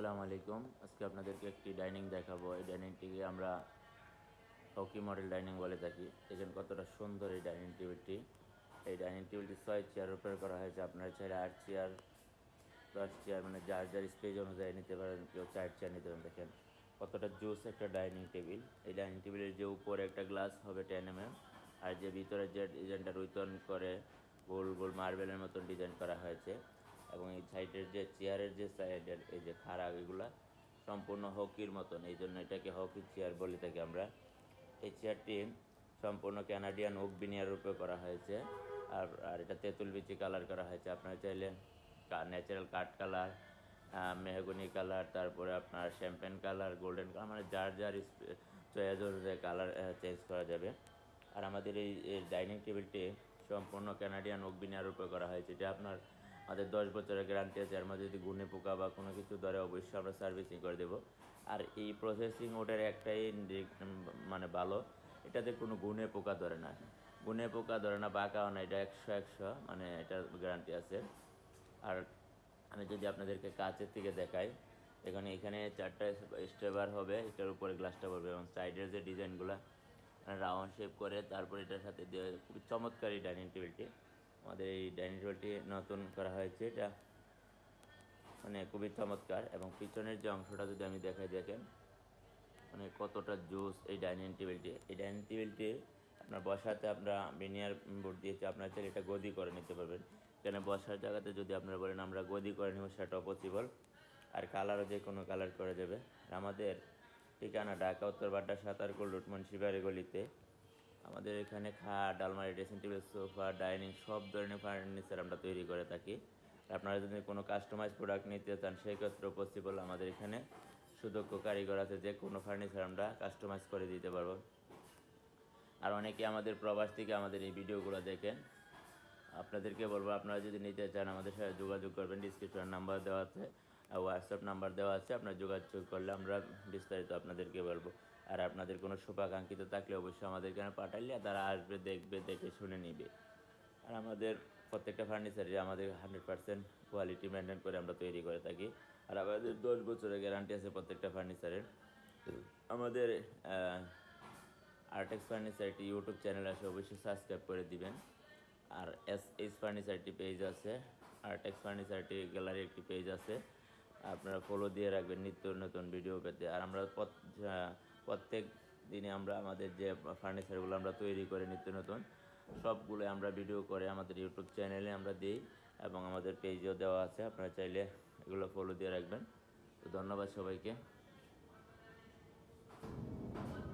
আসসালামু আলাইকুম আজকে আপনাদেরকে একটি ডাইনিং দেখাবো এই ডাইনিংটিকে আমরা হকি মডেল ডাইনিং বলে থাকি দেখেন কতটা সুন্দর এই ডাইনিং টেবিলটি এই ডাইনিং টেবিলটি ছয় চেয়ার উপরে করা হয়েছে আপনারা চাইলে আট চেয়ার দশ চেয়ার মানে যার যার স্পেজ অনুযায়ী নিতে পারেন কেউ চার চেয়ার নিতে পারেন দেখেন কতটা জোস একটা ডাইনিং টেবিল এই ডাইনিং টেবিলের যে উপরে একটা গ্লাস হবে টেন এম এম আর যে ভিতরে যে ডিজাইনটা রিটার্ন করে গোল গোল মার্বেলের মতন ডিজাইন করা হয়েছে এবং এই সাইডের যে চেয়ারের যে সাইডের এই যে খাড়া এগুলা সম্পূর্ণ হকির মতন এই জন্য এটাকে হকি চেয়ার বলে থাকি আমরা এই চেয়ারটি সম্পূর্ণ ক্যানাডিয়ান ওক বিনিয়ার রূপে করা হয়েছে আর আর এটা তেঁতুল বিচি কালার করা হয়েছে আপনারা চাইলে ন্যাচারাল কাঠ কালার মেহগুনি কালার তারপরে আপনার শ্যাম্পেন কালার গোল্ডেন কালার মানে যার যার চয়েস কালার চেঞ্জ করা যাবে আর আমাদের এই ডাইনিং টেবিলটি সম্পূর্ণ ক্যানাডিয়ান ওক বিনিয়ার রূপে করা হয়েছে এটা আপনার আমাদের দশ বছরের গ্যারান্টি আছে এর মধ্যে যদি গুনে পোকা বা কোনো কিছু ধরে অবশ্যই আমরা সার্ভিসিং করে দেবো আর এই প্রসেসিং ওটার একটাই মানে ভালো এটাতে কোনো গুনে পোকা ধরে না গুনে পোকা ধরে না বাঁকাও না এটা একশো একশো মানে এটা গ্যারান্টি আছে আর আমি যদি আপনাদেরকে কাছের থেকে দেখাই এখানে এখানে চারটা স্টেবার হবে এটার উপরে গ্লাসটা পড়বে এবং সাইডের যে ডিজাইনগুলো রাউন্ড শেপ করে তারপর এটার সাথে দেওয়া খুবই চমৎকার এই ডাইনিং টেবিলটি আমাদের এই ডাইনিং টেবিলটি নতুন করা হয়েছে এটা মানে খুবই চমৎকার এবং পিছনের যে অংশটা যদি আমি দেখাই দেখেন মানে কতটা জুস এই ডাইনিং টেবিলটি এই ডাইনিং টেবিলটি আপনার বসাতে আপনারা বিনিয়ার বোর্ড দিয়েছে আপনার চাইলে এটা গদি করে নিতে পারবেন কেন বসার জায়গাতে যদি আপনারা বলেন আমরা গদি করে নেব সেটাও পসিবল আর কালারও যে কোনো কালার করা যাবে আমাদের ঠিকানা ঢাকা উত্তর বাড্ডা সাঁতারকুল রুটমন শিবারে গলিতে আমাদের এখানে খাট আলমারি ড্রেসিং টেবিল সোফা ডাইনিং সব ধরনের ফার্নিচার আমরা তৈরি করে থাকি আপনারা যদি কোনো কাস্টমাইজ প্রোডাক্ট নিতে চান সেক্ষেত্রে পসিবল আমাদের এখানে সুদক্ষ কারিগর আছে যে কোনো ফার্নিচার আমরা কাস্টমাইজ করে দিতে পারবো আর অনেকে আমাদের প্রবাস থেকে আমাদের এই ভিডিওগুলো দেখেন আপনাদেরকে বলবো আপনারা যদি নিতে চান আমাদের সাথে যোগাযোগ করবেন ডিসক্রিপশন নাম্বার দেওয়া আছে হোয়াটসঅ্যাপ নাম্বার দেওয়া আছে আপনারা যোগাযোগ করলে আমরা বিস্তারিত আপনাদেরকে বলবো আর আপনাদের কোনো শুভাকাঙ্ক্ষিত থাকলে অবশ্যই আমাদের এখানে পাঠাইলে তারা আসবে দেখবে দেখে শুনে নিবে আর আমাদের প্রত্যেকটা ফার্নিচারই আমাদের হান্ড্রেড পার্সেন্ট কোয়ালিটি মেনটেন করে আমরা তৈরি করে থাকি আর আমাদের দশ বছরের গ্যারান্টি আছে প্রত্যেকটা ফার্নিচারের আমাদের আর্টেক্স ফার্নিচারটি ইউটিউব চ্যানেল আছে অবশ্যই সাবস্ক্রাইব করে দিবেন আর এস এইচ ফার্নিচারটি পেজ আছে আর্টেক্স ফার্নিচারটি গ্যালারি একটি পেজ আছে আপনারা ফলো দিয়ে রাখবেন নিত্য নতুন ভিডিও পেতে আর আমরা প্রত্যেক দিনে আমরা আমাদের যে ফার্নিচারগুলো আমরা তৈরি করে নিত্য নতুন সবগুলো আমরা ভিডিও করে আমাদের ইউটিউব চ্যানেলে আমরা দিই এবং আমাদের পেজেও দেওয়া আছে আপনারা চাইলে এগুলো ফলো দিয়ে রাখবেন তো ধন্যবাদ সবাইকে